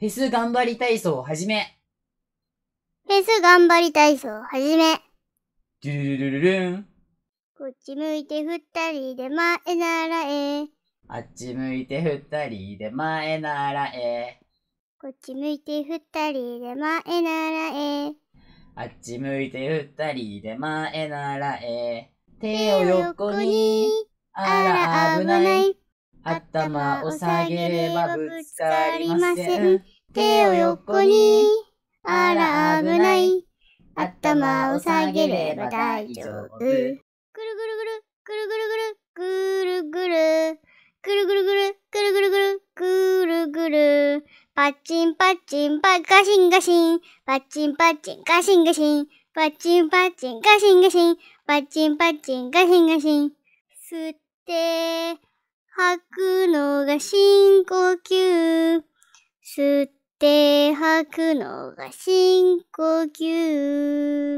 フェス頑張り体操はじめ。フェス頑張り体操はじめ。ドゥルルルルン。こっち向いて二人で前ならえ。あっち向いて二人で前ならえ。こっち向いて二人で前ならえ。あっち向いて二人で前ならえ。手を横に、あら危ない。頭を下げればぶつかりません。手を横に、あら危ない。頭を下げれば大丈夫。ぐるぐるぐる、ぐるぐるぐる、ぐるぐる。ぐるぐるぐる、ぐるぐるぐる、ぐるぐる。パッチンパッチンパ、ガシンガシン。パッチンパッチン、ガシンガシン。パッチンパッチン、ガシンガシン。パッチンパッチン、ガシンガシン。吸って、吐くのが深呼吸。吸って吐くのが深呼吸。